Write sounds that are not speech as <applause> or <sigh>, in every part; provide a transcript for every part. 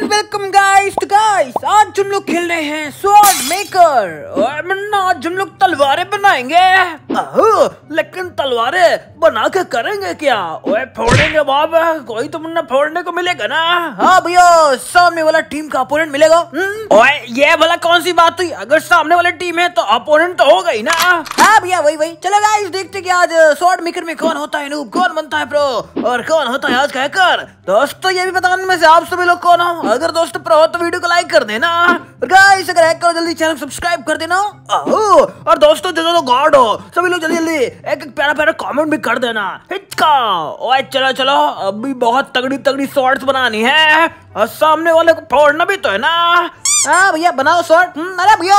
And welcome guys guys आज हम लोग खेल रहे हैं स्वॉर्ड मेकर और मन्ना आज हम लोग तलवारें बनाएंगे लेकिन तलवारें बना के करेंगे क्या ओए फोड़ेंगे बाप कोई तो मुन्ना फोड़ने को मिलेगा ना हाँ भैया सामने वाला टीम का अपोनेंट मिलेगा हम्म। ओए ये भला कौन सी बात हुई अगर सामने वाली टीम है तो अपोनेंट तो हो गई ना हाँ भैया वही वही चलो गाइस देखते कि आज स्वॉर्ड मेकर में कौन होता है नूब कौन बनता है प्रो और कौन होता है आज का हैकर दोस्तों ये भी बताने में से आप सभी लोग कौन हो अगर दोस्त प्रो तो वीडियो को लाइक कर देना और गाइस अगर हैक करो जल्दी चैनल सब्सक्राइब कर देना और दोस्तों जो जो गॉड हो सभी लोग जल्दी जल्दी एक एक प्यारा प्यारा कमेंट भी कर देना हिचका ओए चलो चलो अभी बहुत तगड़ी तगड़ी शॉर्ट्स बनानी है और सामने वाले को फोड़ना भी तो है ना हाँ भैया बनाओ शॉर्ट हम्म, अरे भैया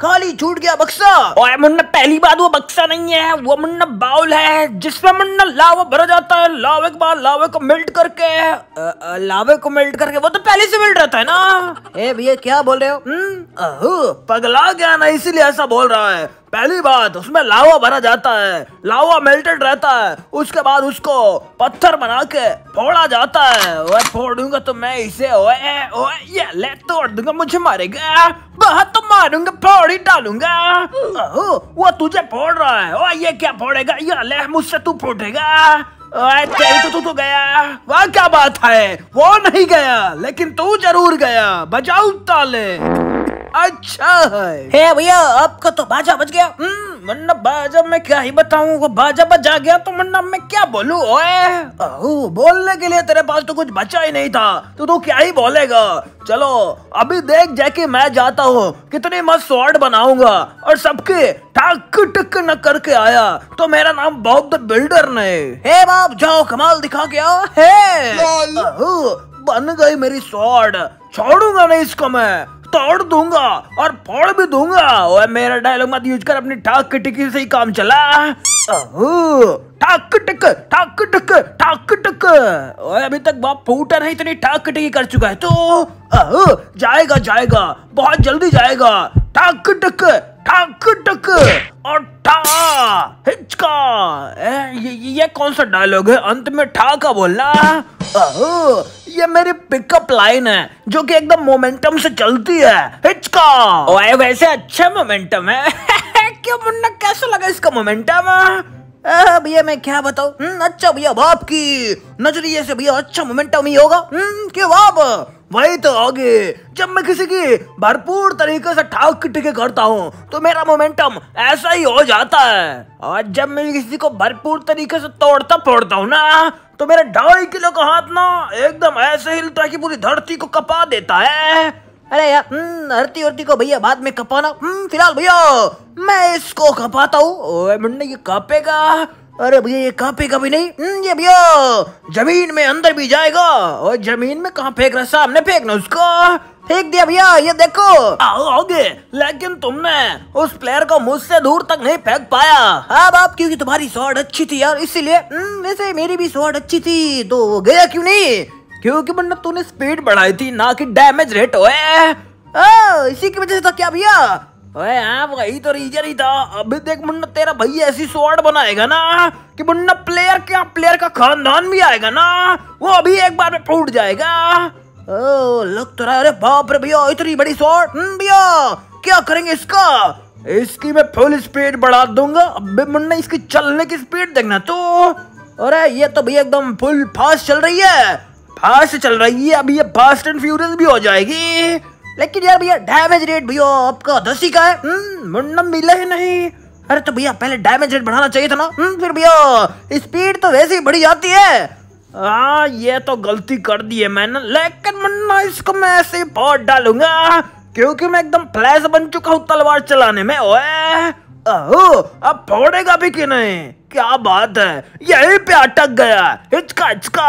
खाली छूट गया बक्सा और मुन्ना पहली बात वो बक्सा नहीं है वो मुन्ना बाउल है जिसमें मुन्ना लावा भरा जाता है लावे के बाद लावे को मिल्ट करके आ, आ, लावे को मिल्ट करके वो तो पहले से मिल्ट रहता है ना ए भैया क्या बोल रहे हो हम्म पगला गया ना इसीलिए ऐसा बोल रहा है पहली बात उसमें लावा भरा जाता है लावा मेल्टेड रहता है उसके बाद उसको पत्थर बना के फोड़ा जाता है वह फोड़ूंगा तो मैं से ओए ओए ये ले तोड़ दूंगा मुझे मारेगा बहुत तो मारूंगा फोड़ी डालूंगा ओ, वो तुझे फोड़ रहा है ओए ये क्या फोड़ेगा ये ले मुझसे तू फूटेगा तेरी तो तू तो गया वाह क्या बात है वो नहीं गया लेकिन तू जरूर गया बजाऊ ताले अच्छा है हे भैया आपको तो बाजा बज गया हम्म, मन्ना बाजा मैं क्या ही बताऊं वो बाजा बजा गया तो मन्ना मैं क्या बोलू ओए बोलने के लिए तेरे पास तो कुछ बचा ही नहीं था तो तू क्या ही बोलेगा चलो अभी देख जाके मैं जाता हूँ कितने मस्त स्वॉर्ड बनाऊंगा और सबके टाक टक न करके आया तो मेरा नाम बॉब द बिल्डर ने हे बाप जाओ कमाल दिखा आओ हे बन गई मेरी स्वॉर्ड छोड़ूंगा नहीं इसको मैं तोड़ दूंगा और फोड़ भी दूंगा और मेरा डायलॉग मत यूज कर अपनी ठाक टिकी से ही काम चला ठाक ठाक अभी तक बाप फूटा नहीं इतनी ठाक टिकी कर चुका है तो जाएगा जाएगा बहुत जल्दी जाएगा ठाक ठाक और ठा हिचका ये, ये कौन सा डायलॉग है अंत में ठाका बोलना ये मेरी पिकअप लाइन है जो कि एकदम मोमेंटम से चलती है हिचका ओए वैसे अच्छा मोमेंटम है <laughs> क्यों मुन्ना कैसा लगा इसका मोमेंटम भैया मैं क्या बताऊ हम्म, अच्छा भैया बाप की नजरिए से भैया अच्छा मोमेंटम ही होगा हम्म, क्यों बाप वही तो आगे जब मैं किसी की भरपूर तरीके से ठाक टिके करता हूँ तो मेरा मोमेंटम ऐसा ही हो जाता है और जब मैं किसी को भरपूर तरीके से तोड़ता फोड़ता हूँ ना तो मेरे ढाई किलो का हाथ ना एकदम ऐसे हिलता है कि पूरी धरती को कपा देता है अरे यार अर्थी हम्म, को भैया बाद में कपाना हम्म, फिलहाल भैया मैं इसको कपाता हूँ ये कापेगा अरे भैया ये कांपेगा भी नहीं हम्म, ये भैया जमीन में अंदर भी जाएगा और जमीन में कहा फेंक रहा सामने फेंकना उसको फेंक दिया भैया ये देखो आओ आओगे लेकिन तुमने उस प्लेयर को मुझसे दूर तक नहीं फेंक पाया अब आप क्योंकि तुम्हारी शॉट अच्छी थी यार इसीलिए वैसे मेरी भी शॉट अच्छी थी तो गया क्यों नहीं क्योंकि वरना तूने स्पीड बढ़ाई थी ना कि डैमेज रेट ओए इसी की वजह से था क्या भैया ओए हाँ वही तो रीजन ही था अभी देख मुन्ना तेरा भाई ऐसी स्वॉर्ड बनाएगा ना कि मुन्ना प्लेयर क्या प्लेयर का खानदान भी आएगा ना वो अभी एक बार में फूट जाएगा ओ लग तो रहा अरे बाप रे भैया इतनी बड़ी स्वॉर्ड हम्म, भैया क्या करेंगे इसका इसकी मैं फुल स्पीड बढ़ा दूंगा अभी मुन्ना इसकी चलने की स्पीड देखना तो अरे ये तो भैया एकदम फुल फास्ट चल रही है से चल रही है अभी ये फास्ट एंड फ्यूरियस भी हो जाएगी लेकिन यार भैया डैमेज रेट भैया आपका दस ही का है हम्म, मुंडम मिला है नहीं अरे तो भैया पहले डैमेज रेट बढ़ाना चाहिए था ना हम्म, फिर भैया स्पीड तो वैसे ही बढ़ी जाती है आ, हाँ, ये तो गलती कर दी है मैंने लेकिन मुन्ना इसको मैं ऐसे ही पॉट डालूंगा क्योंकि मैं एकदम फ्लैश बन चुका हूँ तलवार चलाने में ओए अहो अब फोड़ेगा भी कि नहीं क्या बात है यही पे अटक गया हिचका हिचका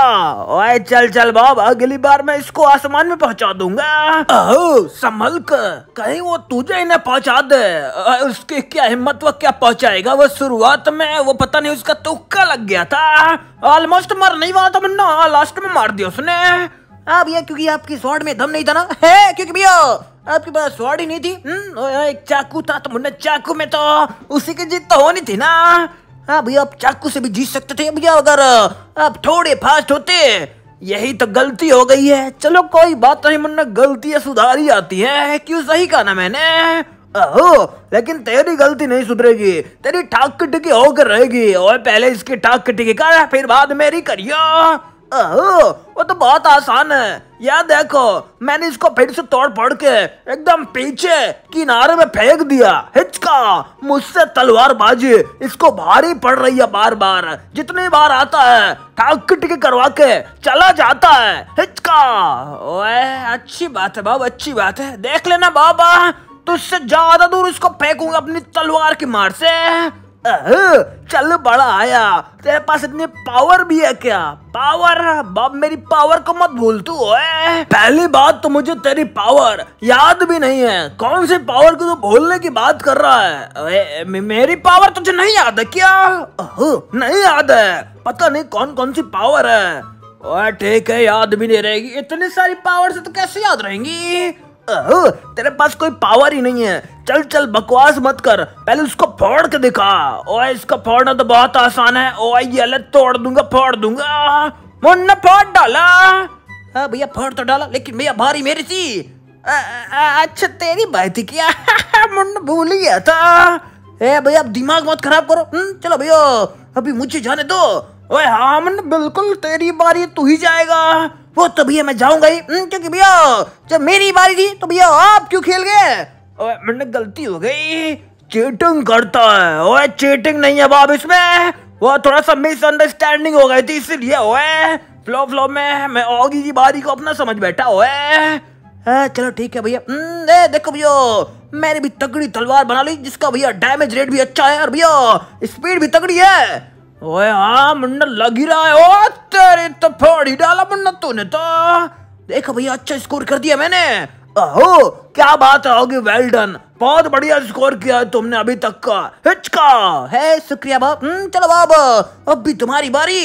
ओए चल चल बाब अगली बार मैं इसको आसमान में पहुंचा दूंगा अहो संभल कर कहीं वो तुझे इन्हें पहुंचा दे उसकी क्या हिम्मत वो क्या पहुंचाएगा वो शुरुआत में वो पता नहीं उसका तुक्का लग गया था ऑलमोस्ट मर नहीं वहां था मुन्ना लास्ट में मार दिया उसने अब ये क्योंकि आपकी शॉर्ट में दम नहीं था ना है क्योंकि भैया आपके पास स्वाड ही नहीं थी हम्म, एक चाकू था तो मुन्ना चाकू में तो उसी की जीत तो होनी थी ना हाँ भैया आप चाकू से भी जीत सकते थे भैया अगर आप थोड़े फास्ट होते यही तो गलती हो गई है चलो कोई बात नहीं मुन्ना है सुधारी आती है क्यों सही कहा ना मैंने ओ, लेकिन तेरी गलती नहीं सुधरेगी तेरी ठाक टिकी होकर रहेगी और पहले इसकी ठाक टिकी कर फिर बाद मेरी करियो वो तो बहुत आसान है यह देखो मैंने इसको फिर से तोड़ फोड़ के एकदम पीछे किनारे में फेंक दिया हिचका मुझसे बाजी इसको भारी पड़ रही है बार बार जितनी बार आता है ठाक टिक करवा के चला जाता है हिचका ओए अच्छी बात है बाब अच्छी बात है देख लेना बाबा तुझसे ज्यादा दूर इसको फेंकूंगा अपनी तलवार की मार से चल बड़ा आया तेरे पास इतनी पावर भी है क्या पावर बाप मेरी पावर को मत भूल तू पहली बात तो मुझे तेरी पावर याद भी नहीं है कौन सी पावर को तू भूलने की बात कर रहा है ए, मेरी पावर तुझे नहीं याद है क्या नहीं याद है पता नहीं कौन कौन सी पावर है ठीक है याद भी नहीं रहेगी इतनी सारी पावर से तो कैसे याद रहेंगी तेरे पास कोई पावर ही नहीं है चल चल बकवास मत कर पहले उसको फोड़ के दिखा ओए इसका फोड़ना तो बहुत आसान है ओए ये अलग तोड़ दूंगा फोड़ दूंगा मुन्ना फोड़ डाला हाँ भैया फोड़ तो डाला लेकिन भैया भारी मेरी सी अच्छा तेरी भाई थी क्या <laughs> मुन्ना भूल गया था ए भैया अब दिमाग मत खराब करो हम्म, चलो भैया अभी मुझे जाने दो ओए हाँ मुन्ना बिल्कुल तेरी बारी तू ही जाएगा वो तो भैया मैं जाऊंगा ही हम्म, क्योंकि भैया जब मेरी बारी थी तो भैया आप क्यों खेल गए मैंने गलती हो गई चीटिंग करता है ओए चीटिंग नहीं है बाप इसमें वो थोड़ा सा मिसअंडरस्टैंडिंग हो गई थी इसलिए ओए फ्लो फ्लो में मैं ओगी की बारी को अपना समझ बैठा ओए हाँ, चलो ठीक है भैया दे, हम्म, देखो भैया मैंने भी तगड़ी तलवार बना ली जिसका भैया डैमेज रेट भी अच्छा है और भैया स्पीड भी तगड़ी है ओए हाँ मुन्ना लग ही रहा है ओ तेरे तो फोड़ी डाला मुन्ना तूने तो देखो भैया अच्छा स्कोर कर दिया मैंने ओहो क्या बात होगी वेल डन बहुत बढ़िया स्कोर किया है तुमने अभी तक का हिचका है शुक्रिया बाप हम्म, चलो बाब अब भी तुम्हारी बारी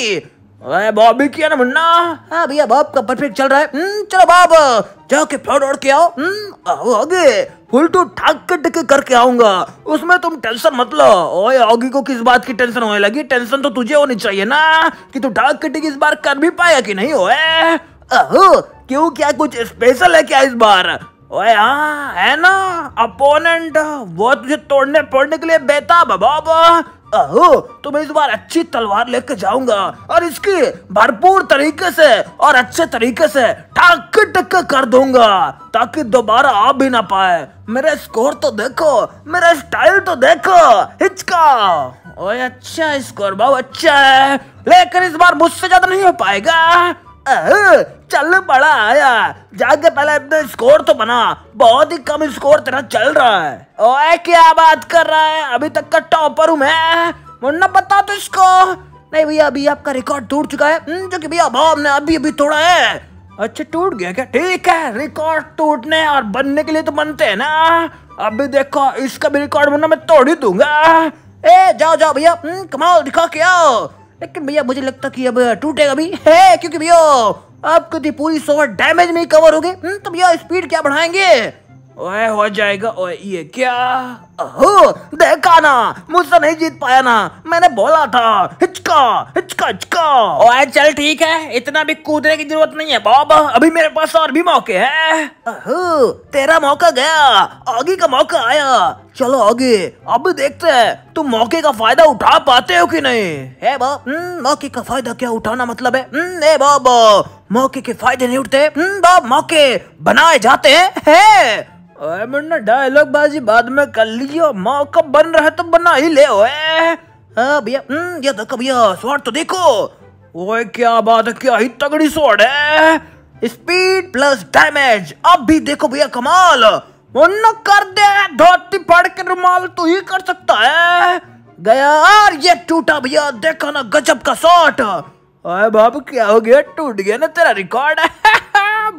बॉबी किया ना मुन्ना हाँ भैया बॉब का परफेक्ट चल रहा है हम्म चलो बॉब जाके के फ्लड उड़ के आओ आओ आगे फुल टू तो ठाक के टके करके आऊंगा उसमें तुम टेंशन मत लो ओए आगे को किस बात की टेंशन होने लगी टेंशन तो तुझे होनी चाहिए ना कि तू ठाक के टिक इस बार कर भी पाया कि नहीं ओए आहो क्यों क्या कुछ स्पेशल है क्या इस बार ओए हाँ है ना अपोनेंट वो तुझे तोड़ने फोड़ने के लिए बेताब बाबा अहो तो मैं इस बार अच्छी तलवार लेकर जाऊंगा और इसकी भरपूर तरीके से और अच्छे तरीके से ठक टक कर दूंगा ताकि दोबारा आ भी ना पाए मेरा स्कोर तो देखो मेरा स्टाइल तो देखो हिचका ओए अच्छा स्कोर बहुत अच्छा है लेकिन इस बार मुझसे ज्यादा नहीं हो पाएगा चल बड़ा आया जाके पहले अपने स्कोर तो बना बहुत ही कम स्कोर तेरा चल रहा है ओए क्या बात कर रहा है अभी तक का टॉपर हूँ मैं मुन्ना बता तो इसको नहीं भैया अभी आपका रिकॉर्ड टूट चुका है हम्म, जो कि भैया भाव ने अभी अभी तोड़ा है अच्छा टूट गया क्या ठीक है रिकॉर्ड टूटने और बनने के लिए तो बनते हैं ना अभी देखो इसका भी रिकॉर्ड मुन्ना मैं तोड़ ही दूंगा ए जाओ जाओ भैया हम्म, कमाओ दिखाओ क्या लेकिन भैया मुझे लगता कि अब टूटेगा भी है क्योंकि भैया आपको तो पूरी सोवर डैमेज में कवर हो गए तो भैया स्पीड क्या बढ़ाएंगे ओए हो जाएगा ओए ये क्या हो देखा ना मुझसे नहीं जीत पाया ना मैंने बोला था हिचका हिचका हिचका ओए चल ठीक है इतना भी कूदने की जरूरत नहीं है बाबा अभी मेरे पास और भी मौके हैं अहो तेरा मौका गया आगे का मौका आया चलो आगे अब देखते हैं तुम मौके का फायदा उठा पाते हो कि नहीं है बाबा हम्म, मौके का फायदा क्या उठाना मतलब है हम्म, बाबा मौके के फायदे नहीं उठते हम्म, मौके बनाए जाते हैं है। ओए मुन्ना डायलॉग बाजी बाद में कर लियो मौका बन रहा है तो बना ही ले हाँ, भैया हम्म, ये देखो भैया स्वाड तो देखो ओए क्या बात है क्या ही तगड़ी स्वाड है स्पीड प्लस डैमेज अब भी देखो भैया कमाल मुन्ना कर दे धोती पड़ के रुमाल तू ही कर सकता है गया और ये टूटा भैया देखो ना गजब का शॉट अरे बाप क्या हो गया टूट गया ना तेरा रिकॉर्ड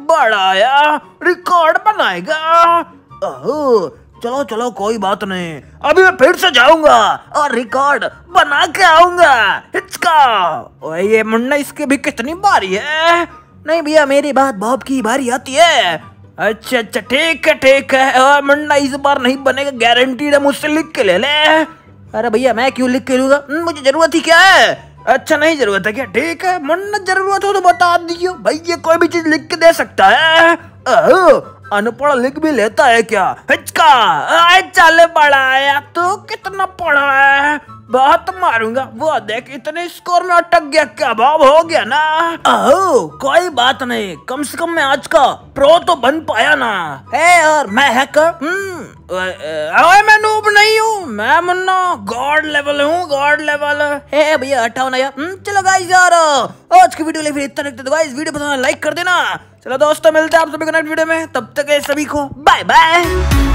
बढ़ाया रिकॉर्ड बनाएगा चलो चलो कोई बात नहीं अभी मैं फिर से जाऊंगा और रिकॉर्ड बना के आऊंगा हिचका ओए ये मुन्ना इसके भी कितनी बारी है नहीं भैया मेरी बात बाप की बारी आती है अच्छा अच्छा ठीक है ठीक है और मुन्ना इस बार नहीं बनेगा गारंटीड है मुझसे लिख के ले ले अरे भैया मैं क्यों लिख के लूंगा हम्म, मुझे जरूरत ही क्या है अच्छा नहीं जरूरत है क्या ठीक है मुन्न जरूरत हो तो बता दियो भाई ये कोई भी चीज लिख के दे सकता है अनपढ़ लिख भी लेता है क्या हिचका आए पढ़ाया तू तो कितना पढ़ा है बहुत मारूंगा वो देख इतने स्कोर में अटक गया क्या भाव हो गया ना अहो कोई बात नहीं कम से कम मैं आज का प्रो तो बन पाया ना है यार मैं हैकर हम्म मैं नूब नहीं है मुन्ना गॉड लेवल हूँ गॉड लेवल हे भैया हटाओ ना यार हम्म, चलो गाइस यार आज की वीडियो ले फिर इतना रखते गाइस तो वीडियो पसंद लाइक कर देना चलो दोस्तों मिलते हैं आप सभी को नेक्स्ट वीडियो में तब तक सभी को बाय बाय